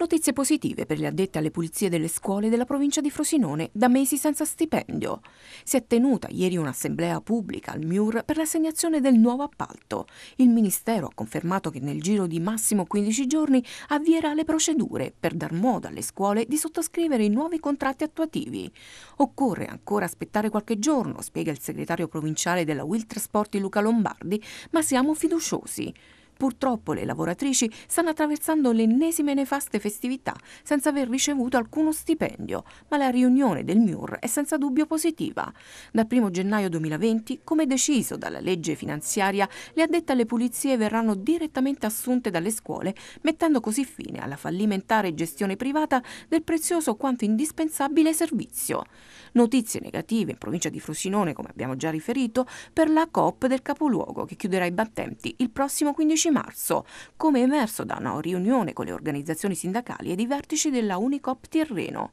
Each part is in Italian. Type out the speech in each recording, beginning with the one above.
Notizie positive per gli addetti alle pulizie delle scuole della provincia di Frosinone, da mesi senza stipendio. Si è tenuta ieri un'assemblea pubblica al MIUR per l'assegnazione del nuovo appalto. Il Ministero ha confermato che nel giro di massimo 15 giorni avvierà le procedure per dar modo alle scuole di sottoscrivere i nuovi contratti attuativi. Occorre ancora aspettare qualche giorno, spiega il segretario provinciale della Will Trasporti Luca Lombardi, ma siamo fiduciosi. Purtroppo le lavoratrici stanno attraversando le ennesime nefaste festività senza aver ricevuto alcuno stipendio, ma la riunione del MIUR è senza dubbio positiva. Dal 1 gennaio 2020, come deciso dalla legge finanziaria, le addette alle pulizie verranno direttamente assunte dalle scuole, mettendo così fine alla fallimentare gestione privata del prezioso quanto indispensabile servizio. Notizie negative in provincia di Frosinone, come abbiamo già riferito, per la COP del capoluogo che chiuderà i battenti il prossimo 15 16 marzo, come emerso da una riunione con le organizzazioni sindacali ed i vertici della Unicop Tirreno.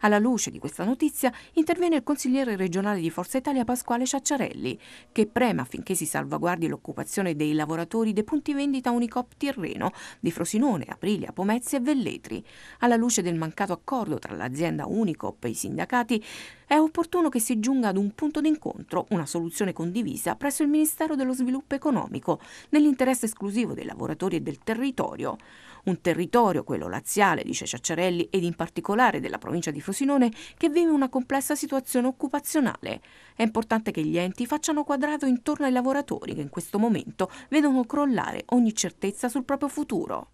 Alla luce di questa notizia interviene il consigliere regionale di Forza Italia Pasquale Ciacciarelli, che prema affinché si salvaguardi l'occupazione dei lavoratori dei punti vendita Unicop Tirreno di Frosinone, Aprilia, Pomezia e Velletri. Alla luce del mancato accordo tra l'azienda Unicop e i sindacati, è opportuno che si giunga ad un punto d'incontro, una soluzione condivisa presso il Ministero dello Sviluppo Economico, nell'interesse esclusivo dei lavoratori e del territorio. Un territorio, quello laziale, dice Ciacciarelli, ed in particolare della provincia di Frosinone, che vive una complessa situazione occupazionale. È importante che gli enti facciano quadrato intorno ai lavoratori che in questo momento vedono crollare ogni certezza sul proprio futuro.